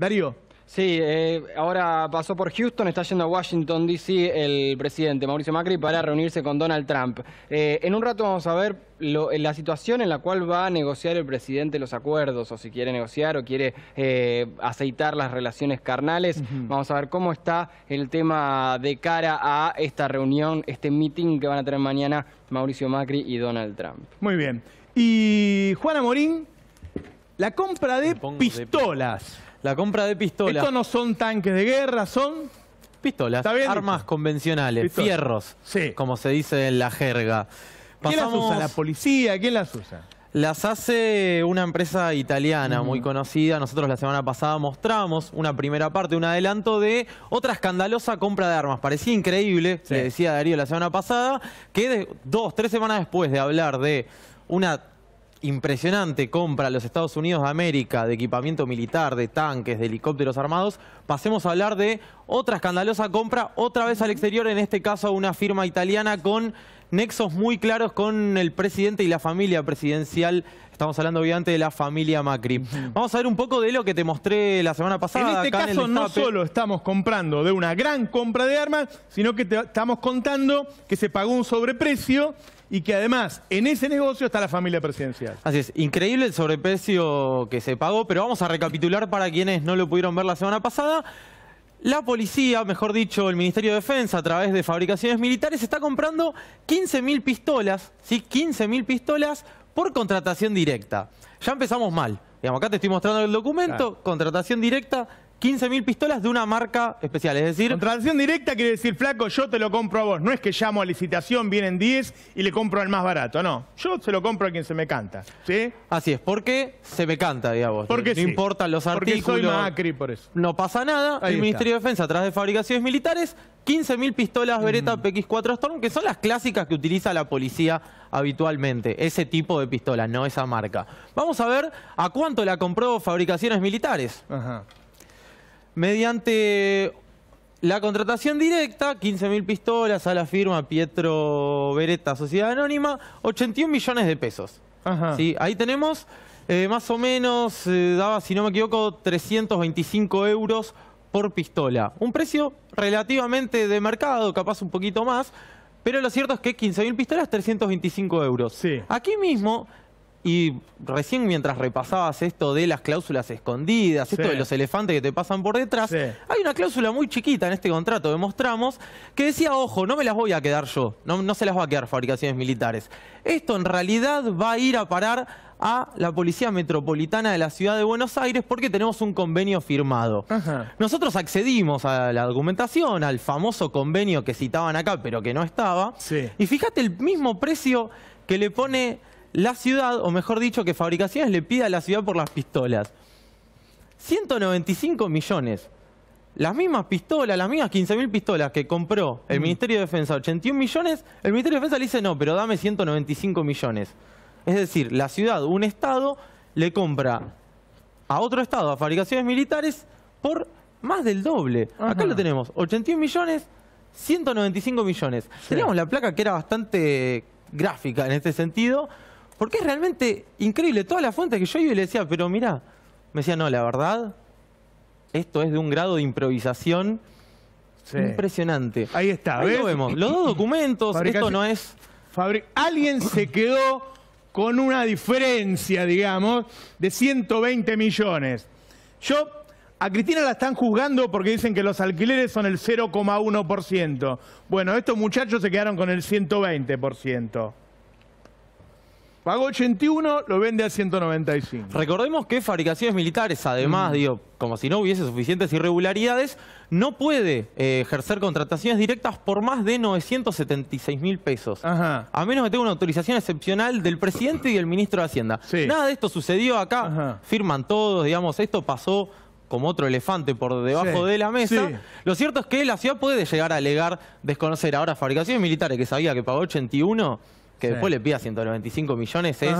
Darío. Sí, eh, ahora pasó por Houston, está yendo a Washington, D.C. el presidente Mauricio Macri para reunirse con Donald Trump. Eh, en un rato vamos a ver lo, la situación en la cual va a negociar el presidente los acuerdos, o si quiere negociar o quiere eh, aceitar las relaciones carnales. Vamos a ver cómo está el tema de cara a esta reunión, este meeting que van a tener mañana Mauricio Macri y Donald Trump. Muy bien. Y Juana Morín, la compra de pistolas. La compra de pistolas. Estos no son tanques de guerra, son pistolas, armas convencionales, fierros, como se dice en la jerga. Pasamos... ¿Quién las usa? ¿La policía? ¿Quién las usa? Las hace una empresa italiana mm. muy conocida. Nosotros la semana pasada mostramos una primera parte, un adelanto de otra escandalosa compra de armas. Parecía increíble, le decía Darío la semana pasada, que dos, tres semanas después de hablar de una impresionante compra a los Estados Unidos de América de equipamiento militar, de tanques, de helicópteros armados, pasemos a hablar de otra escandalosa compra, otra vez al exterior, en este caso una firma italiana con nexos muy claros con el presidente y la familia presidencial. Estamos hablando obviamente de la familia Macri. Vamos a ver un poco de lo que te mostré la semana pasada. Este en este caso no solo estamos comprando de una gran compra de armas, sino que estamos contando que se pagó un sobreprecio y que además en ese negocio está la familia presidencial. Así es, increíble el sobreprecio que se pagó, pero vamos a recapitular para quienes no lo pudieron ver la semana pasada. La policía, mejor dicho, el Ministerio de Defensa, a través de fabricaciones militares, está comprando 15.000 pistolas, ¿sí? 15.000 pistolas por contratación directa. Ya empezamos mal. Digamos, acá te estoy mostrando el documento, contratación directa, 15.000 pistolas de una marca especial. Es decir. Contratación directa quiere decir, flaco, yo te lo compro a vos. No es que llamo a licitación, vienen 10 y le compro al más barato. No. Yo se lo compro a quien se me canta. ¿Sí? Así es, porque se me canta, digamos. Porque no importan los porque Soy Macri, por eso. No pasa nada. el Ministerio de Defensa, atrás de fabricaciones militares, 15.000 pistolas Beretta mm. PX4 Storm, que son las clásicas que utiliza la policía habitualmente. Ese tipo de pistola, no esa marca. Vamos a ver a cuánto la compró fabricaciones militares. Ajá mediante la contratación directa, 15.000 pistolas a la firma Pietro Beretta Sociedad Anónima, 81 millones de pesos. Ahí tenemos eh, más o menos, eh, daba, si no me equivoco, 325 euros por pistola. Un precio relativamente de mercado, capaz un poquito más, pero lo cierto es que 15.000 pistolas, 325 euros. Aquí mismo y recién mientras repasabas esto de las cláusulas escondidas, esto de los elefantes que te pasan por detrás, hay una cláusula muy chiquita en este contrato, demostramos, que decía, ojo, no me las voy a quedar yo, no, no se las va a quedar fabricaciones militares. Esto en realidad va a ir a parar a la Policía Metropolitana de la Ciudad de Buenos Aires porque tenemos un convenio firmado. Nosotros accedimos a la documentación, al famoso convenio que citaban acá, pero que no estaba. Y fíjate el mismo precio que le pone la ciudad, o mejor dicho, que Fabricaciones le pida a la ciudad por las pistolas. 195 millones. Las mismas pistolas, las mismas 15.000 pistolas que compró el mm. Ministerio de Defensa, 81 millones, el Ministerio de Defensa le dice no, pero dame 195 millones. Es decir, la ciudad, un Estado, le compra a otro Estado, a fabricaciones militares, por más del doble. Acá lo tenemos, 81 millones, 195 millones. Teníamos la placa que era bastante gráfica en este sentido, porque es realmente increíble. Todas las fuentes que yo iba y le decía, pero mira, me decía, no, la verdad, esto es de un grado de improvisación impresionante. Ahí está, vemos. Los dos documentos, esto no es... Alguien se quedó con una diferencia, digamos, de 120 millones. Yo, a Cristina la están juzgando porque dicen que los alquileres son el 0,1%. Bueno, estos muchachos se quedaron con el 120%. Pagó 81, lo vende a 195. Recordemos que fabricaciones militares, además, mm. digo, como si no hubiese suficientes irregularidades, no puede eh, ejercer contrataciones directas por más de 976 mil pesos. A menos que tenga una autorización excepcional del presidente y del ministro de Hacienda. Nada de esto sucedió acá, firman todos, digamos, esto pasó como otro elefante por debajo de la mesa. Lo cierto es que la ciudad puede llegar a alegar desconocer ahora fabricaciones militares que sabía que pagó 81 que después le pida 195 millones, es...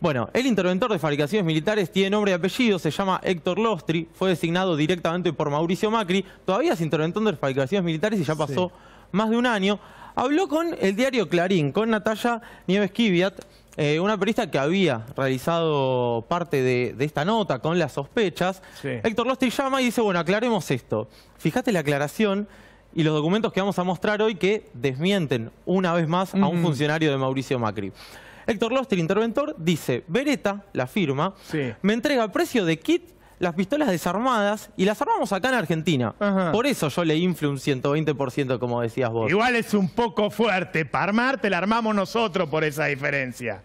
Bueno, el interventor de fabricaciones militares tiene nombre y apellido, se llama Héctor Lostri, fue designado directamente por Mauricio Macri, todavía es interventor de fabricaciones militares y ya pasó más de un año. Habló con el diario Clarín, con Natalia Nieves Kiviat, eh, una periodista que había realizado parte de, esta nota con las sospechas. Héctor Lostri llama y dice, bueno, aclaremos esto. Fíjate la aclaración y los documentos que vamos a mostrar hoy que desmienten una vez más a un funcionario de Mauricio Macri. Héctor el interventor, dice, Beretta, la firma, me entrega a precio de kit las pistolas desarmadas y las armamos acá en Argentina. Por eso yo le inflo un 120%, como decías vos. Igual es un poco fuerte. Para armarte la armamos nosotros por esa diferencia.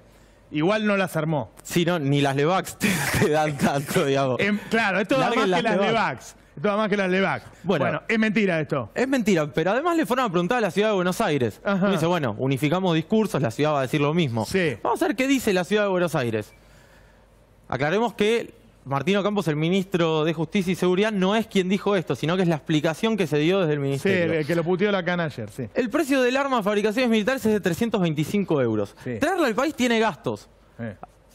Igual no las armó. Sí, no, ni las Levax te, dan tanto, digamos. Em, claro, esto da más que las Levax va más que la Levac. Bueno, bueno, es mentira esto. Es mentira, pero además le fueron a preguntar a la ciudad de Buenos Aires. Y dice, bueno, unificamos discursos, la ciudad va a decir lo mismo. Vamos a ver qué dice la ciudad de Buenos Aires. Aclaremos que Martino Campos, el ministro de Justicia y Seguridad, no es quien dijo esto, sino que es la explicación que se dio desde el ministerio. Sí, que lo puteó la cana El precio del arma a fabricaciones militares es de 325 euros. Sí. Traerla al país tiene gastos.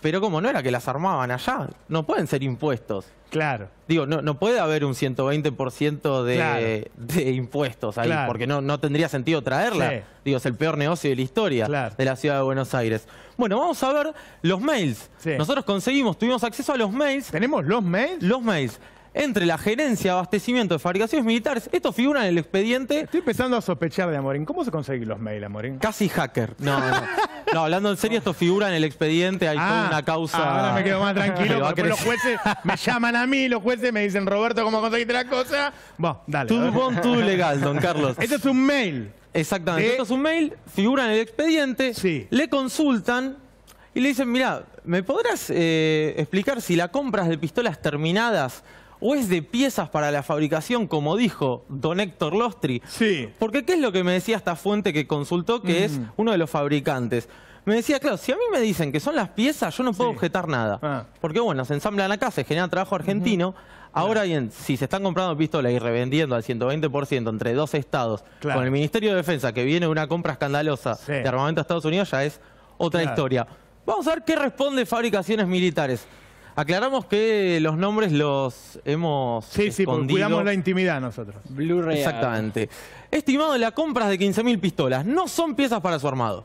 Pero como no era que las armaban allá, no pueden ser impuestos. Claro. Digo, no, puede haber un 120% de, de impuestos ahí, porque no, tendría sentido traerla. Digo, es el peor negocio de la historia de la ciudad de Buenos Aires. Bueno, vamos a ver los mails. Nosotros conseguimos, tuvimos acceso a los mails. ¿Tenemos los mails? Los mails entre la gerencia de abastecimiento de fabricaciones militares. Esto figura en el expediente. Estoy empezando a sospechar de Amorín. ¿Cómo se consiguen los mails, Amorín? Casi hacker. No, no, hablando en serio, esto figura en el expediente. Hay toda ah, una causa. Ah, ahora me quedo más tranquilo. porque los jueces me llaman a mí, los jueces me dicen, Roberto, ¿cómo conseguiste la cosa? Bueno, dale. Tú bon, tú legal, don Carlos. Esto es un mail. Exactamente. Esto es un mail, figura en el expediente. Sí. Le consultan. Y le dicen, mira, ¿me podrás eh, explicar si la compras de pistolas terminadas o es de piezas para la fabricación, como dijo don Héctor Lostri. Sí. Porque ¿qué es lo que me decía esta fuente que consultó, que es uno de los fabricantes? Me decía, claro, si a mí me dicen que son las piezas, yo no puedo objetar nada. Ah. Porque bueno, se ensamblan acá, se genera trabajo argentino. Ahora bien, si se están comprando pistolas y revendiendo al 120% entre dos estados, con el Ministerio de Defensa que viene una compra escandalosa de armamento a Estados Unidos, ya es otra historia. Vamos a ver qué responde Fabricaciones Militares. Aclaramos que los nombres los hemos Sí, escondido. sí, cuidamos la intimidad nosotros. Blu-ray. Exactamente. Estimado, la compra de 15.000 pistolas no son piezas para su armado.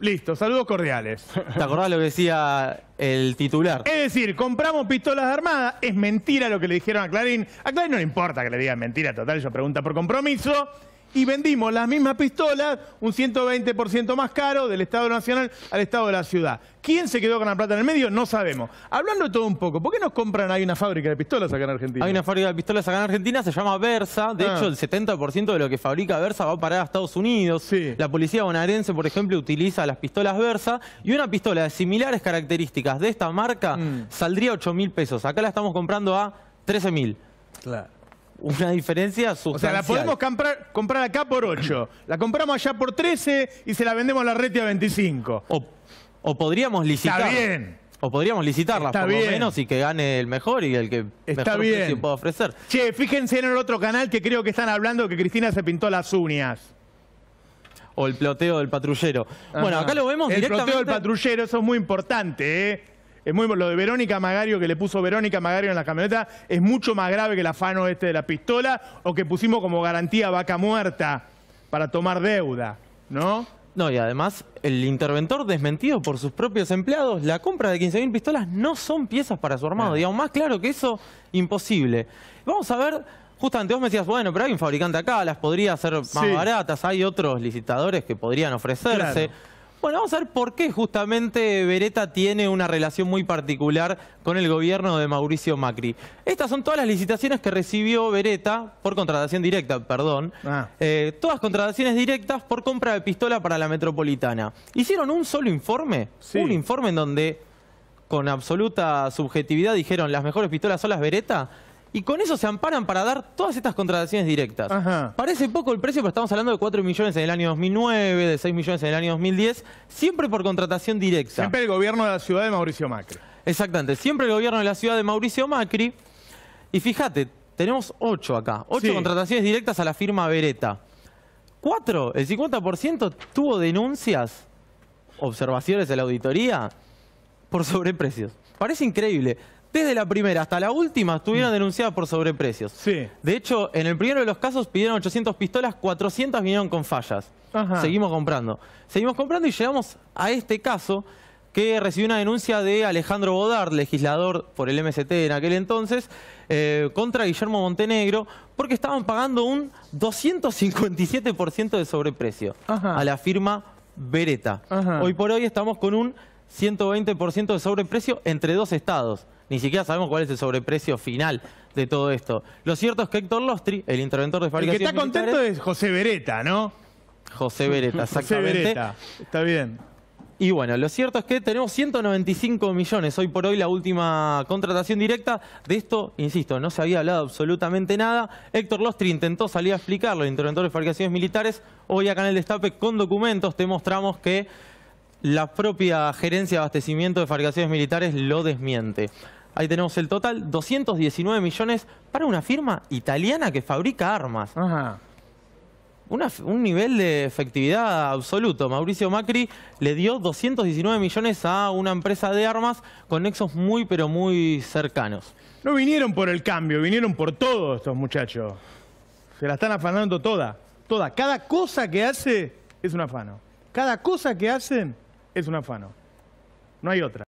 Listo, saludos cordiales. ¿Te acordás lo que decía el titular? Es decir, compramos pistolas de armada, es mentira lo que le dijeron a Clarín. A Clarín no le importa que le digan mentira, total, yo pregunta por compromiso y vendimos las mismas pistolas un 120% más caro del Estado Nacional al Estado de la Ciudad. ¿Quién se quedó con la plata en el medio? No sabemos. Hablando de todo un poco, ¿por qué nos compran? ahí una fábrica de pistolas acá en Argentina. Hay una fábrica de pistolas acá en Argentina, se llama Versa. De ah. hecho, el 70% de lo que fabrica Versa va a parar a Estados Unidos. La policía bonaerense, por ejemplo, utiliza las pistolas Versa y una pistola de similares características de esta marca mm. saldría 8 mil pesos. Acá la estamos comprando a 13 mil. Claro una diferencia sustancial. O sea, la podemos comprar, acá por 8, la compramos allá por 13 y se la vendemos a la Reti a 25. O, podríamos licitar. Está bien. O podríamos licitarla por lo menos y que gane el mejor y el que Está mejor bien. precio pueda ofrecer. Che, fíjense en el otro canal que creo que están hablando que Cristina se pintó las uñas. O el ploteo del patrullero. Bueno, acá lo vemos el directamente. El ploteo del patrullero, eso es muy importante, ¿eh? lo de Verónica Magario que le puso Verónica Magario en la camioneta es mucho más grave que el afano este de la pistola o que pusimos como garantía vaca muerta para tomar deuda, ¿no? No, y además el interventor desmentido por sus propios empleados, la compra de 15.000 pistolas no son piezas para su armado, y aún más claro que eso, imposible. Vamos a ver, justamente vos me decías, bueno, pero hay un fabricante acá, las podría hacer más baratas, hay otros licitadores que podrían ofrecerse. Bueno, vamos a ver por qué justamente Beretta tiene una relación muy particular con el gobierno de Mauricio Macri. Estas son todas las licitaciones que recibió Beretta por contratación directa, perdón. Ah. Eh, todas contrataciones directas por compra de pistola para la metropolitana. Hicieron un solo informe, un informe en donde con absoluta subjetividad dijeron las mejores pistolas son las Beretta y con eso se amparan para dar todas estas contrataciones directas. Parece poco el precio, pero estamos hablando de 4 millones en el año 2009, de 6 millones en el año 2010, siempre por contratación directa. Siempre el gobierno de la ciudad de Mauricio Macri. Exactamente, siempre el gobierno de la ciudad de Mauricio Macri. Y fíjate, tenemos 8 acá, 8 contrataciones directas a la firma Beretta. 4, el 50% tuvo denuncias, observaciones de la auditoría por sobreprecios. Parece increíble desde la primera hasta la última estuvieron mm. denunciadas por sobreprecios. Sí. De hecho, en el primero de los casos pidieron 800 pistolas, 400 vinieron con fallas. Seguimos comprando. Seguimos comprando y llegamos a este caso que recibió una denuncia de Alejandro Bodar, legislador por el MST en aquel entonces, eh, contra Guillermo Montenegro, porque estaban pagando un 257% de sobreprecio a la firma Beretta. Hoy por hoy estamos con un 120% de sobreprecio entre dos estados ni siquiera sabemos cuál es el sobreprecio final de todo esto. Lo cierto es que Héctor Lostri, el interventor de militares... El que está contento es José Beretta, ¿no? José Beretta, exactamente. José Beretta, está bien. Y bueno, lo cierto es que tenemos 195 millones hoy por hoy la última contratación directa. De esto, insisto, no se había hablado absolutamente nada. Héctor Lostri intentó salir a explicarlo, el interventor de fabricaciones militares. Hoy acá en el Destape, con documentos, te mostramos que la propia gerencia de abastecimiento de fabricaciones militares lo desmiente. Ahí tenemos el total, 219 millones para una firma italiana que fabrica armas. un nivel de efectividad absoluto. Mauricio Macri le dio 219 millones a una empresa de armas con nexos muy, pero muy cercanos. No vinieron por el cambio, vinieron por todo estos muchachos. Se la están afanando toda, toda. Cada cosa que hace es un afano. Cada cosa que hacen es un afano. No hay otra.